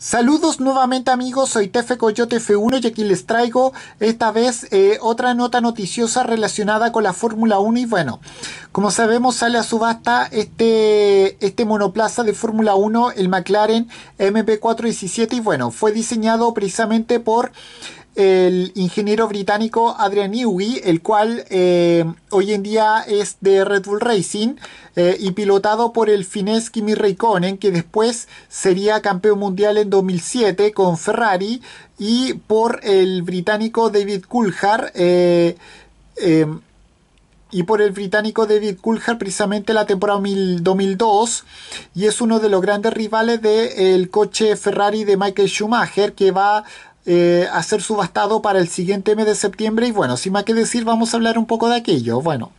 Saludos nuevamente amigos, soy Tefe Coyote F1 y aquí les traigo esta vez eh, otra nota noticiosa relacionada con la Fórmula 1 y bueno, como sabemos sale a subasta este, este monoplaza de Fórmula 1, el McLaren MP417 y bueno, fue diseñado precisamente por el ingeniero británico Adrian Newey, el cual eh, hoy en día es de Red Bull Racing eh, y pilotado por el finés Kimi Raikkonen, que después sería campeón mundial en 2007 con Ferrari y por el británico David Coulthard. Eh, y por el británico David Coulthard precisamente la temporada 2002 y es uno de los grandes rivales del coche Ferrari de Michael Schumacher que va eh, a subastado para el siguiente mes de septiembre. Y bueno, sin más que decir, vamos a hablar un poco de aquello. Bueno,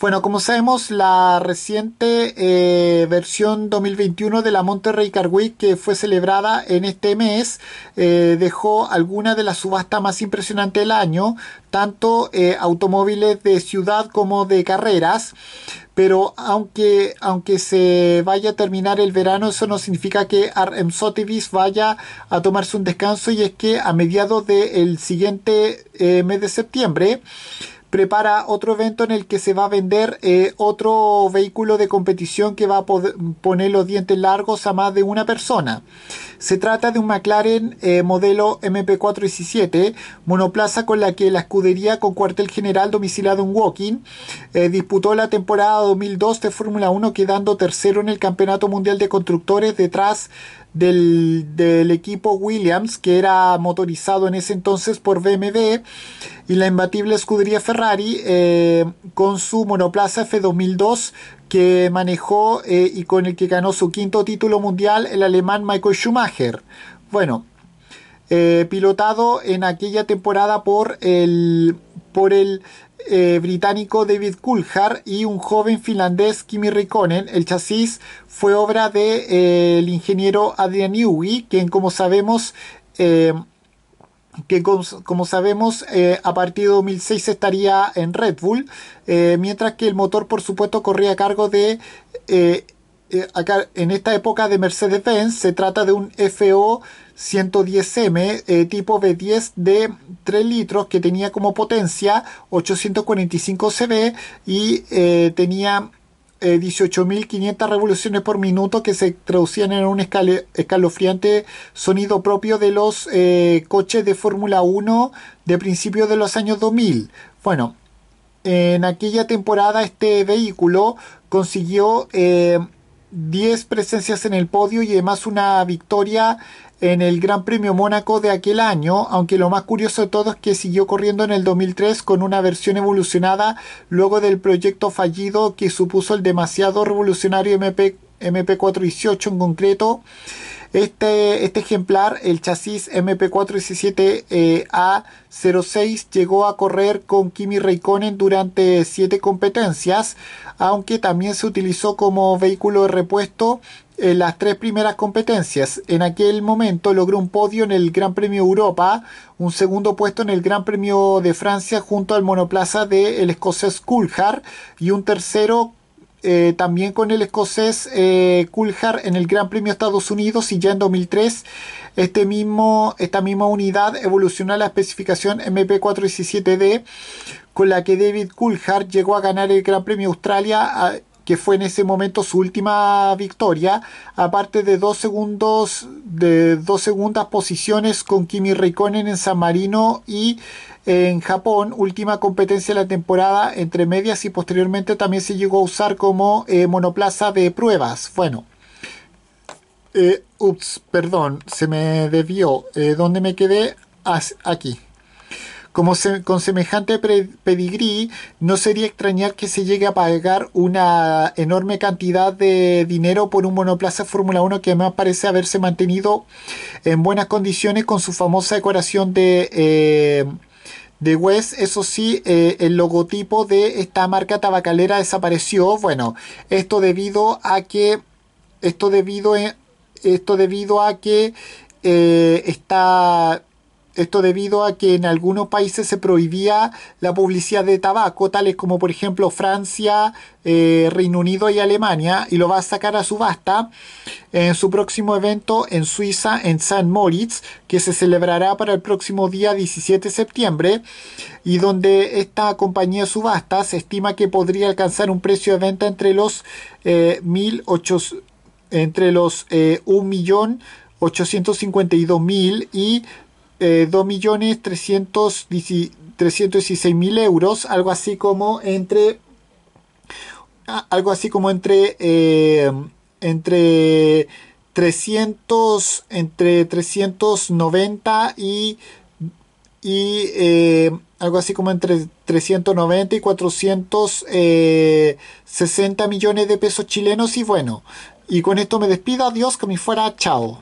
bueno, como sabemos, la reciente eh, versión 2021 de la Monterrey Car Week, que fue celebrada en este mes, eh, dejó alguna de las subastas más impresionantes del año, tanto eh, automóviles de ciudad como de carreras. Pero aunque, aunque se vaya a terminar el verano, eso no significa que Armsotivis vaya a tomarse un descanso. Y es que a mediados del siguiente mes de septiembre, prepara otro evento en el que se va a vender eh, otro vehículo de competición que va a poner los dientes largos a más de una persona. Se trata de un McLaren eh, modelo MP417, monoplaza con la que la escudería con cuartel general domiciliado en Woking eh, disputó la temporada 2002 de Fórmula 1 quedando tercero en el Campeonato Mundial de Constructores detrás del, equipo Williams, que era motorizado en ese entonces por BMW, y la imbatible escudería Ferrari eh, con su monoplaza F2002 que manejó eh, y con el que ganó su quinto título mundial el alemán Michael Schumacher. Bueno, eh, pilotado en aquella temporada por el, por el eh, británico David Coulthard y un joven finlandés Kimi Rikkonen. El chasis fue obra del de, eh, el ingeniero Adrian Newey, quien como sabemos eh, que como, sabemos a partir de 2006 estaría en Red Bull, mientras que el motor por supuesto corría a cargo de eh, acá en esta época de Mercedes-Benz se trata de un FO 110M eh, tipo V10 de 3 litros que tenía como potencia 845 CV y eh, tenía 18.500 revoluciones por minuto que se traducían en un escalofriante sonido propio de los coches de Fórmula 1 de principios de los años 2000. Bueno, en aquella temporada este vehículo consiguió 10 presencias en el podio y además una victoria en el Gran Premio Mónaco de aquel año, aunque lo más curioso de todo es que siguió corriendo en el 2003 con una versión evolucionada luego del proyecto fallido que supuso el demasiado revolucionario MP MP418 en concreto. Este, este ejemplar, el chasis MP417A06, eh, llegó a correr con Kimi Raikkonen durante 7 competencias, aunque también se utilizó como vehículo de repuesto en las tres primeras competencias. En aquel momento logró un podio en el Gran Premio Europa, un segundo puesto en el Gran Premio de Francia junto al monoplaza del de escocés Coulthard y un tercero eh, también con el escocés eh, en el Gran Premio de Estados Unidos y ya en 2003 este mismo, esta misma unidad evolucionó a la especificación MP417D con la que David Coulthard llegó a ganar el Gran Premio de Australia que fue en ese momento su última victoria, aparte de dos segundos, de dos segundas posiciones con Kimi Raikkonen en San Marino y en Japón, última competencia de la temporada entre medias y posteriormente también se llegó a usar como eh, monoplaza de pruebas. Bueno, eh, ups, perdón, se me debió. Eh, ¿Dónde me quedé? Ah, aquí. Como con semejante pedigrí, no sería extrañar que se llegue a pagar una enorme cantidad de dinero por un monoplaza Fórmula 1 que además parece haberse mantenido en buenas condiciones con su famosa decoración de... Eh, de West, eso sí, eh, el logotipo de esta marca tabacalera desapareció. Bueno, esto debido a que. Esto debido, a, eh, esto debido a que está esto debido a que en algunos países se prohibía la publicidad de tabaco, tales como por ejemplo Francia, eh, Reino Unido y Alemania, y lo va a sacar a subasta en su próximo evento en Suiza, en San Moritz, que se celebrará para el próximo día 17 de septiembre, y donde esta compañía subasta se estima que podría alcanzar un precio de venta entre los eh, entre los 1.852.000 eh, y eh, 2.316.000 euros, algo así como entre algo así como entre eh, entre 300 entre 390 y y eh, algo así como entre 390 y 460 eh, millones de pesos chilenos y bueno y con esto me despido adiós que me fuera chao